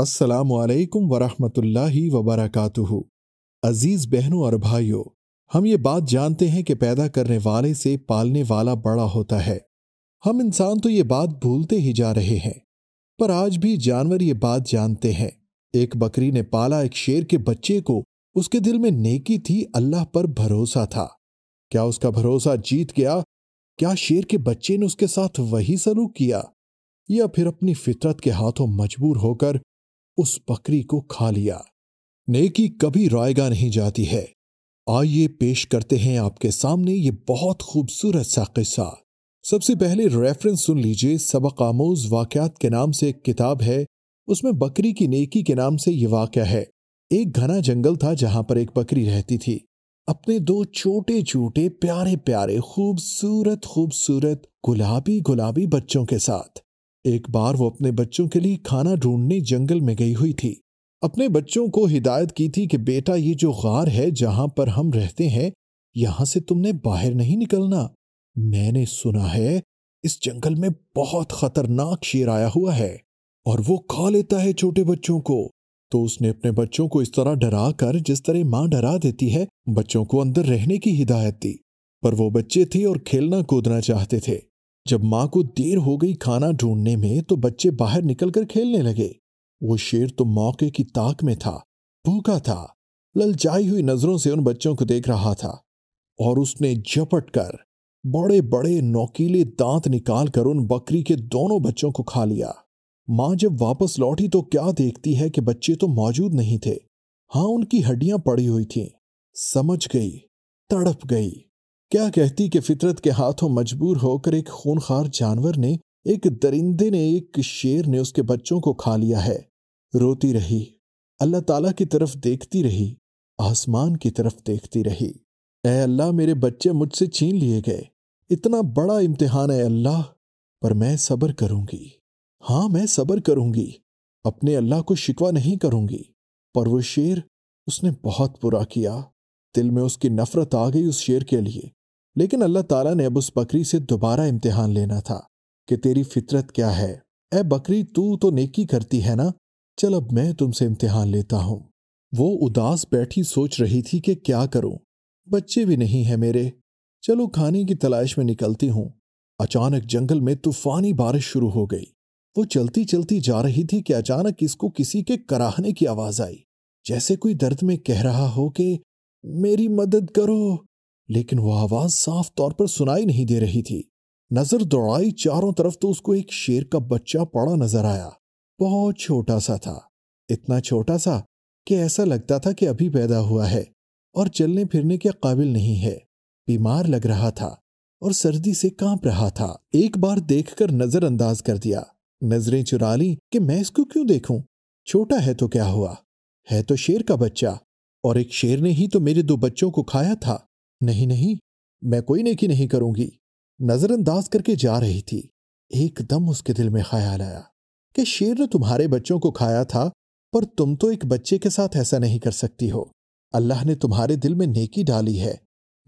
असलकम वरहमतुल्लाहि वबरकatuhu अज़ीज़ बहनों और भाइयों हम ये बात जानते हैं कि पैदा करने वाले से पालने वाला बड़ा होता है हम इंसान तो ये बात भूलते ही जा रहे हैं पर आज भी जानवर ये बात जानते हैं एक बकरी ने पाला एक शेर के बच्चे को उसके दिल में नेकी थी अल्लाह पर भरोसा था क्या उसका भरोसा जीत गया क्या शेर के बच्चे ने उसके साथ वही सलूक किया या फिर अपनी फितरत के हाथों मजबूर होकर उस बकरी को खा लिया नेकी कभी रायगा नहीं जाती है आइए पेश करते हैं आपके सामने ये बहुत खूबसूरत सा किस्सा सबसे पहले रेफरेंस सुन लीजिए सबक आमोज वाक्यात के नाम से एक किताब है उसमें बकरी की नेकी के नाम से ये वाक़ है एक घना जंगल था जहां पर एक बकरी रहती थी अपने दो छोटे छोटे प्यारे प्यारे खूबसूरत खूबसूरत गुलाबी गुलाबी बच्चों के साथ एक बार वो अपने बच्चों के लिए खाना ढूंढने जंगल में गई हुई थी अपने बच्चों को हिदायत की थी कि बेटा ये जो गार है जहां पर हम रहते हैं यहां से तुमने बाहर नहीं निकलना मैंने सुना है इस जंगल में बहुत खतरनाक शेर आया हुआ है और वो खा लेता है छोटे बच्चों को तो उसने अपने बच्चों को इस तरह डरा कर जिस तरह माँ डरा देती है बच्चों को अंदर रहने की हिदायत दी पर वो बच्चे थे और खेलना कूदना चाहते थे जब माँ को देर हो गई खाना ढूंढने में तो बच्चे बाहर निकलकर खेलने लगे वो शेर तो मौके की ताक में था भूखा था ललचाई हुई नजरों से उन बच्चों को देख रहा था और उसने झपट कर बड़े बड़े नौकीले दांत निकाल कर उन बकरी के दोनों बच्चों को खा लिया माँ जब वापस लौटी तो क्या देखती है कि बच्चे तो मौजूद नहीं थे हाँ उनकी हड्डियां पड़ी हुई थीं समझ गई तड़प गई क्या कहती कि फितरत के हाथों मजबूर होकर एक खूनखार जानवर ने एक दरिंदे ने एक शेर ने उसके बच्चों को खा लिया है रोती रही अल्लाह ताला की तरफ देखती रही आसमान की तरफ देखती रही ए अल्लाह मेरे बच्चे मुझसे छीन लिए गए इतना बड़ा इम्तिहान है अल्लाह पर मैं सब्र करूंगी हाँ मैं सब्र करूंगी अपने अल्लाह को शिकवा नहीं करूंगी पर वो शेर उसने बहुत बुरा किया दिल में उसकी नफरत आ गई उस शेर के लिए लेकिन अल्लाह ताला ने अब उस बकरी से दोबारा इम्तिहान लेना था कि तेरी फितरत क्या है ए बकरी तू तो नेकी करती है ना चल अब मैं तुमसे इम्तिहान लेता हूं वो उदास बैठी सोच रही थी कि क्या करूं बच्चे भी नहीं है मेरे चलो खाने की तलाश में निकलती हूं अचानक जंगल में तूफानी बारिश शुरू हो गई वो चलती चलती जा रही थी कि अचानक इसको किसी के कराहने की आवाज आई जैसे कोई दर्द में कह रहा हो कि मेरी मदद करो लेकिन वह आवाज साफ तौर पर सुनाई नहीं दे रही थी नजर दौड़ाई चारों तरफ तो उसको एक शेर का बच्चा पड़ा नजर आया बहुत छोटा सा था इतना छोटा सा कि ऐसा लगता था कि अभी पैदा हुआ है और चलने फिरने के काबिल नहीं है बीमार लग रहा था और सर्दी से कांप रहा था एक बार देखकर नजरअंदाज कर दिया नजरें चुरा ली कि मैं इसको क्यों देखूं छोटा है तो क्या हुआ है तो शेर का बच्चा और एक शेर ने ही तो मेरे दो बच्चों को खाया था नहीं नहीं मैं कोई नेकी नहीं करूंगी नजरअंदाज करके जा रही थी एकदम उसके दिल में ख्याल आया कि शेर ने तुम्हारे बच्चों को खाया था पर तुम तो एक बच्चे के साथ ऐसा नहीं कर सकती हो अल्लाह ने तुम्हारे दिल में नेकी डाली है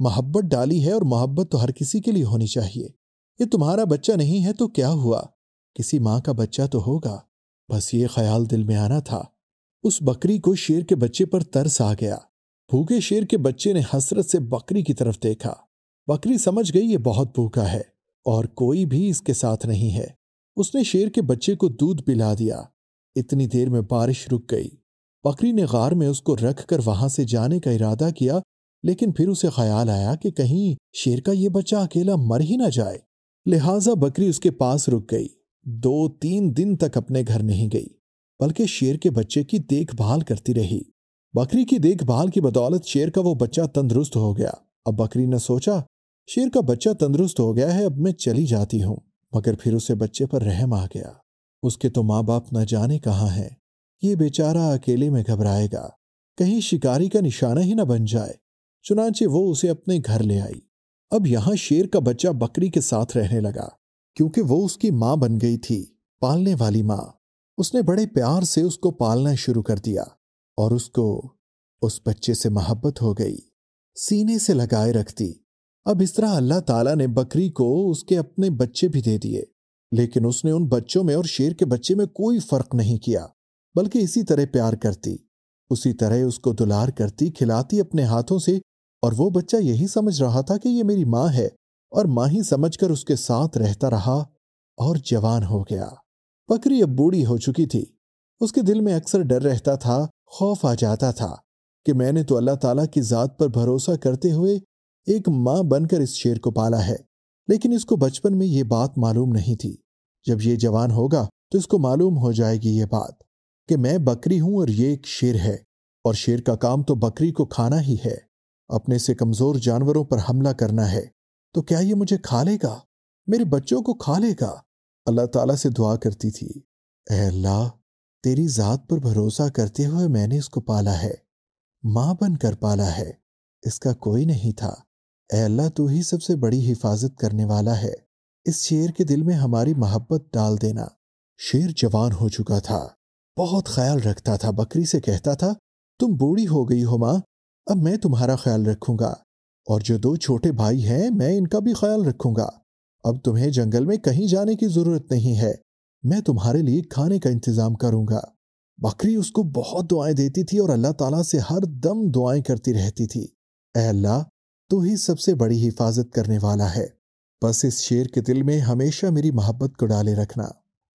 मोहब्बत डाली है और मोहब्बत तो हर किसी के लिए होनी चाहिए ये तुम्हारा बच्चा नहीं है तो क्या हुआ किसी माँ का बच्चा तो होगा बस ये ख्याल दिल में आना था उस बकरी को शेर के बच्चे पर तरस आ गया भूखे शेर के बच्चे ने हसरत से बकरी की तरफ देखा बकरी समझ गई ये बहुत भूखा है और कोई भी इसके साथ नहीं है उसने शेर के बच्चे को दूध पिला दिया इतनी देर में बारिश रुक गई बकरी ने गार में उसको रख कर वहां से जाने का इरादा किया लेकिन फिर उसे ख्याल आया कि कहीं शेर का ये बच्चा अकेला मर ही ना जाए लिहाजा बकरी उसके पास रुक गई दो तीन दिन तक अपने घर नहीं गई बल्कि शेर के बच्चे की देखभाल करती रही बकरी की देखभाल की बदौलत शेर का वो बच्चा तंदुरुस्त हो गया अब बकरी ने सोचा शेर का बच्चा तंदुरुस्त हो गया है अब मैं चली जाती हूं मगर फिर उसे बच्चे पर रहम आ गया उसके तो माँ बाप न जाने कहाँ हैं ये बेचारा अकेले में घबराएगा कहीं शिकारी का निशाना ही न बन जाए चुनाचे वो उसे अपने घर ले आई अब यहाँ शेर का बच्चा बकरी के साथ रहने लगा क्योंकि वो उसकी माँ बन गई थी पालने वाली माँ उसने बड़े प्यार से उसको पालना शुरू कर दिया और उसको उस बच्चे से मोहब्बत हो गई सीने से लगाए रखती अब इस तरह अल्लाह ताला ने बकरी को उसके अपने बच्चे भी दे दिए लेकिन उसने उन बच्चों में और शेर के बच्चे में कोई फर्क नहीं किया बल्कि इसी तरह प्यार करती उसी तरह उसको दुलार करती खिलाती अपने हाथों से और वो बच्चा यही समझ रहा था कि ये मेरी माँ है और माँ ही समझकर उसके साथ रहता रहा और जवान हो गया बकरी अब बूढ़ी हो चुकी थी उसके दिल में अक्सर डर रहता था खौफ आ जाता था कि मैंने तो अल्लाह ताला की ज़ात पर भरोसा करते हुए एक माँ बनकर इस शेर को पाला है लेकिन इसको बचपन में ये बात मालूम नहीं थी जब ये जवान होगा तो इसको मालूम हो जाएगी ये बात कि मैं बकरी हूं और ये एक शेर है और शेर का काम तो बकरी को खाना ही है अपने से कमजोर जानवरों पर हमला करना है तो क्या ये मुझे खा लेगा मेरे बच्चों को खा लेगा अल्लाह ताला से दुआ करती थी अल्लाह तेरी जात पर भरोसा करते हुए मैंने इसको पाला है बन बनकर पाला है इसका कोई नहीं था अल्लाह तू ही सबसे बड़ी हिफाजत करने वाला है इस शेर के दिल में हमारी मोहब्बत डाल देना शेर जवान हो चुका था बहुत ख्याल रखता था बकरी से कहता था तुम बूढ़ी हो गई हो माँ अब मैं तुम्हारा ख्याल रखूंगा और जो दो छोटे भाई हैं मैं इनका भी ख्याल रखूंगा अब तुम्हें जंगल में कहीं जाने की जरूरत नहीं है मैं तुम्हारे लिए खाने का इंतजाम करूंगा बकरी उसको बहुत दुआएं देती थी और अल्लाह ताला से हर दम दुआएं करती रहती थी अल्लाह तू ही सबसे बड़ी हिफाजत करने वाला है बस इस शेर के दिल में हमेशा मेरी मोहब्बत को डाले रखना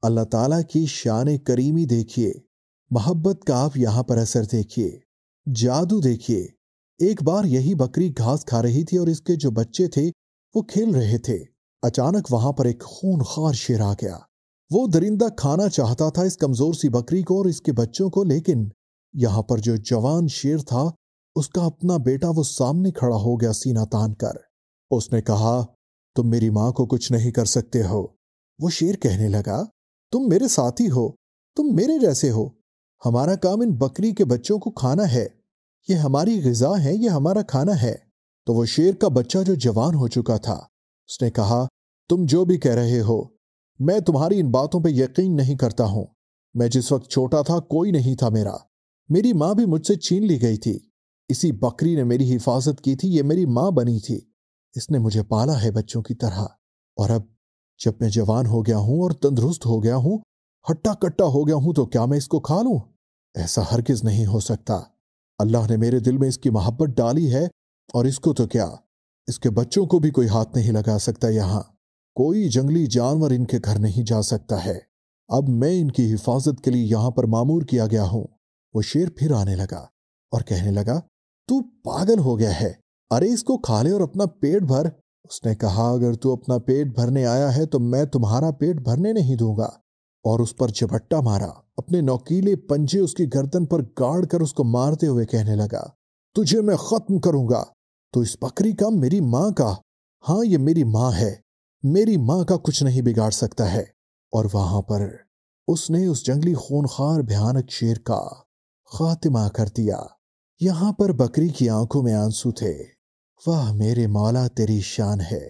अल्लाह ताला की शान करीमी देखिए मोहब्बत का आप यहाँ पर असर देखिए जादू देखिए एक बार यही बकरी घास खा रही थी और इसके जो बच्चे थे वो खेल रहे थे अचानक वहां पर एक खूनखार शेर आ गया वो दरिंदा खाना चाहता था इस कमजोर सी बकरी को और इसके बच्चों को लेकिन यहां पर जो जवान शेर था उसका अपना बेटा वो सामने खड़ा हो गया सीना तान कर उसने कहा तुम मेरी मां को कुछ नहीं कर सकते हो वो शेर कहने लगा तुम मेरे साथी हो तुम मेरे जैसे हो हमारा काम इन बकरी के बच्चों को खाना है ये हमारी गजा है ये हमारा खाना है तो वो शेर का बच्चा जो जवान हो चुका था उसने कहा तुम जो भी कह रहे हो मैं तुम्हारी इन बातों पर यकीन नहीं करता हूं मैं जिस वक्त छोटा था कोई नहीं था मेरा मेरी माँ भी मुझसे छीन ली गई थी इसी बकरी ने मेरी हिफाजत की थी ये मेरी माँ बनी थी इसने मुझे पाला है बच्चों की तरह और अब जब मैं जवान हो गया हूं और तंदुरुस्त हो गया हूं हट्टा कट्टा हो गया हूं तो क्या मैं इसको खा लू ऐसा हरगिज नहीं हो सकता अल्लाह ने मेरे दिल में इसकी मोहब्बत डाली है और इसको तो क्या इसके बच्चों को भी कोई हाथ नहीं लगा सकता यहां कोई जंगली जानवर इनके घर नहीं जा सकता है अब मैं इनकी हिफाजत के लिए यहां पर मामूर किया गया हूं वो शेर फिर आने लगा और कहने लगा तू पागल हो गया है अरे इसको खा ले और अपना पेट भर उसने कहा अगर तू अपना पेट भरने आया है तो मैं तुम्हारा पेट भरने नहीं दूंगा और उस पर झपट्टा मारा अपने नौकीले पंजे उसकी गर्दन पर गाड़ कर उसको मारते हुए कहने लगा तुझे मैं खत्म करूंगा तो इस बकरी का मेरी माँ का हाँ ये मेरी माँ है मेरी मां का कुछ नहीं बिगाड़ सकता है और वहां पर उसने उस जंगली खूनखार भयानक शेर का खातिमा कर दिया यहां पर बकरी की आंखों में आंसू थे वाह मेरे मौला तेरी शान है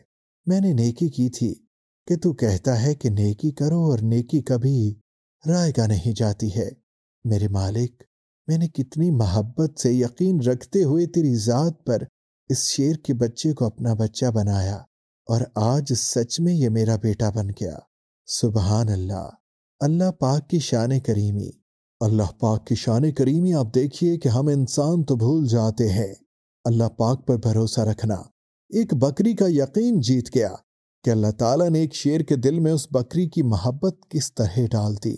मैंने नेकी की थी कि तू कहता है कि नेकी करो और नेकी कभी रायगा नहीं जाती है मेरे मालिक मैंने कितनी मोहब्बत से यकीन रखते हुए तेरी ज़ात पर इस शेर के बच्चे को अपना बच्चा बनाया और आज सच में ये मेरा बेटा बन गया सुबहान अल्लाह अल्लाह पाक की शान करीमी अल्लाह पाक की शान करीमी आप देखिए कि हम इंसान तो भूल जाते हैं अल्लाह पाक पर भरोसा रखना एक बकरी का यकीन जीत गया कि अल्लाह ताला ने एक शेर के दिल में उस बकरी की मोहब्बत किस तरह डाल दी